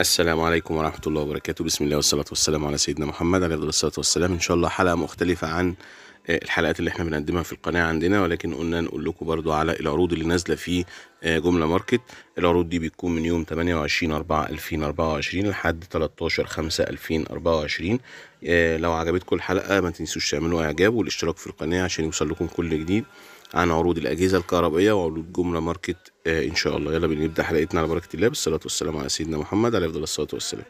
السلام عليكم ورحمة الله وبركاته بسم الله والصلاة والسلام على سيدنا محمد عليه الصلاة والسلام إن شاء الله حلقة مختلفة عن آه، الحلقات اللي احنا بنقدمها في القناة عندنا ولكن قلنا نقول لكم برضو على العروض اللي نازلة في آه، جملة ماركت العروض دي بتكون من يوم 28 4 2024 لحد 13 5 2024 لو عجبتكم الحلقة ما تنسوش تعملوا اعجاب والاشتراك في القناة عشان يوصل لكم كل جديد عن عروض الأجهزة الكهربائية وعروض جملة ماركت آه، إن شاء الله يلا بنبدأ حلقتنا على بركة الله بالصلاة والسلام على سيدنا محمد عليه أفضل الصلاة والسلام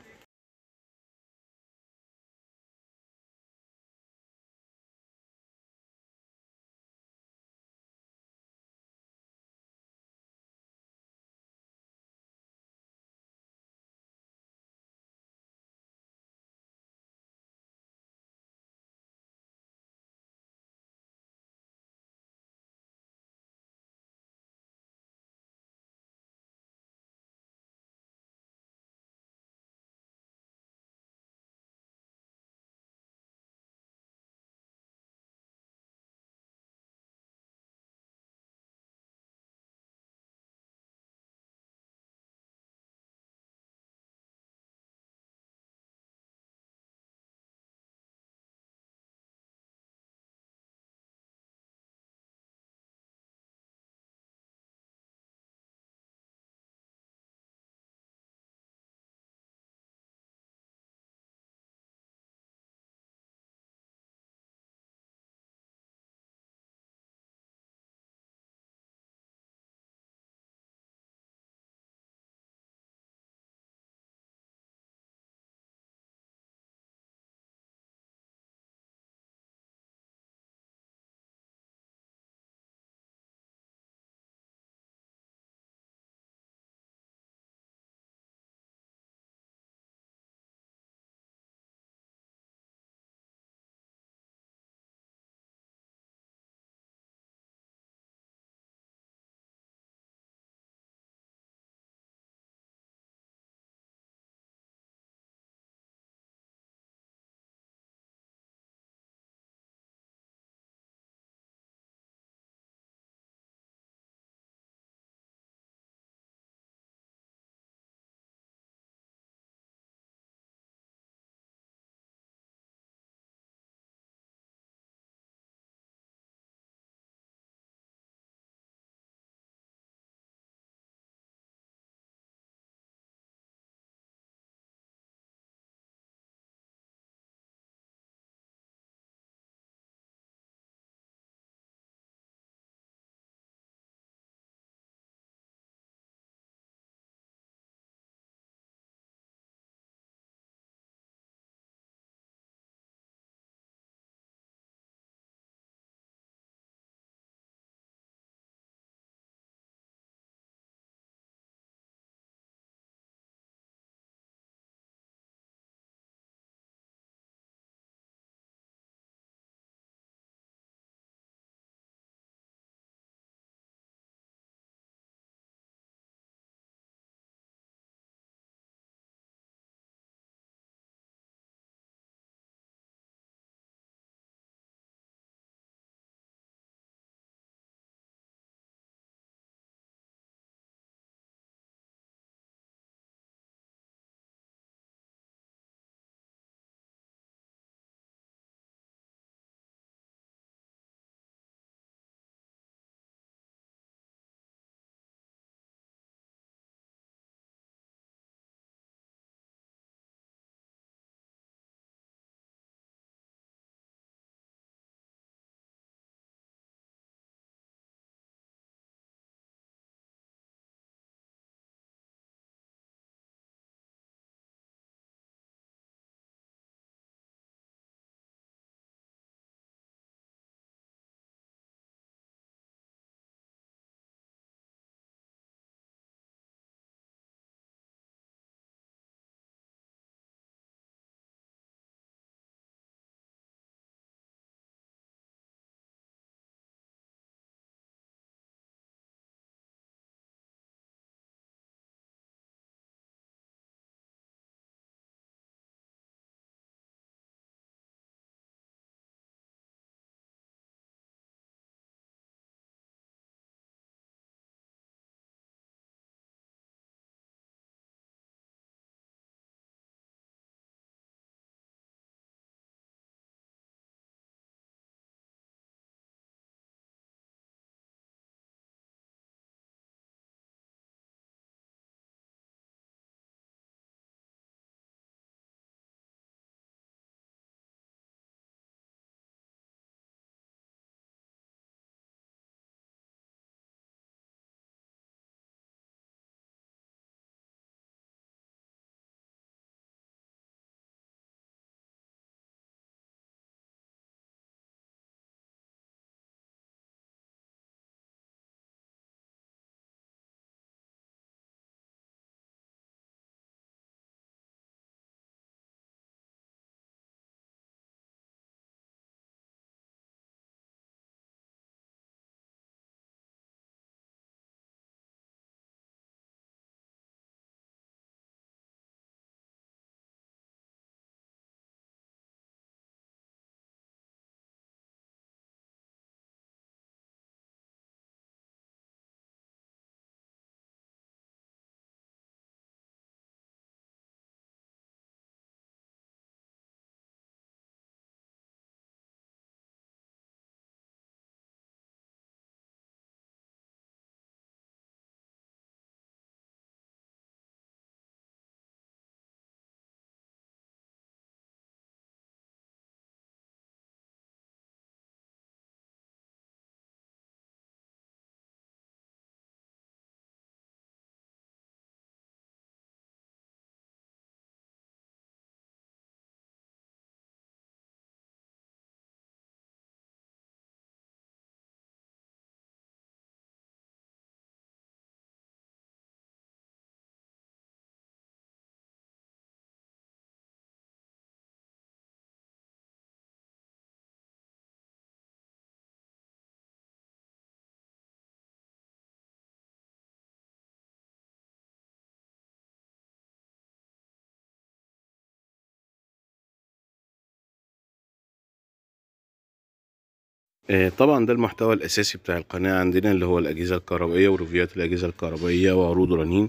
آه، طبعا ده المحتوى الاساسي بتاع القناة عندنا اللي هو الاجهزة الكهربائية وريفيوات الاجهزة الكهربائية وعروض رنين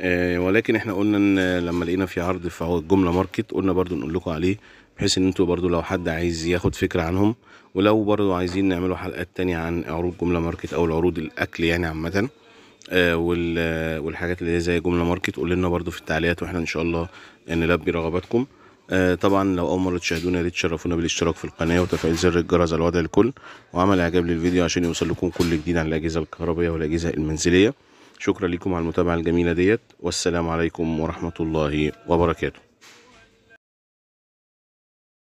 آه، ولكن احنا قلنا لما لقينا في عرض في الجملة ماركت قلنا برضو نقول لكم عليه بحيث ان انتوا برضو لو حد عايز ياخد فكرة عنهم ولو برضو عايزين نعملوا حلقات تانية عن عروض جملة ماركت او العروض الاكل يعني عامة آه، والحاجات اللي هي زي جملة ماركت قول لنا برضو في التعليقات واحنا ان شاء الله نلبي رغباتكم آه، طبعا لو اول مره تشاهدونا يا ريت تشرفونا بالاشتراك في القناه وتفعيل زر الجرس على الوضع الكل وعمل اعجاب للفيديو عشان يوصل لكم كل جديد عن الاجهزه الكهربائيه والاجهزه المنزليه شكرا لكم على المتابعه الجميله ديت والسلام عليكم ورحمه الله وبركاته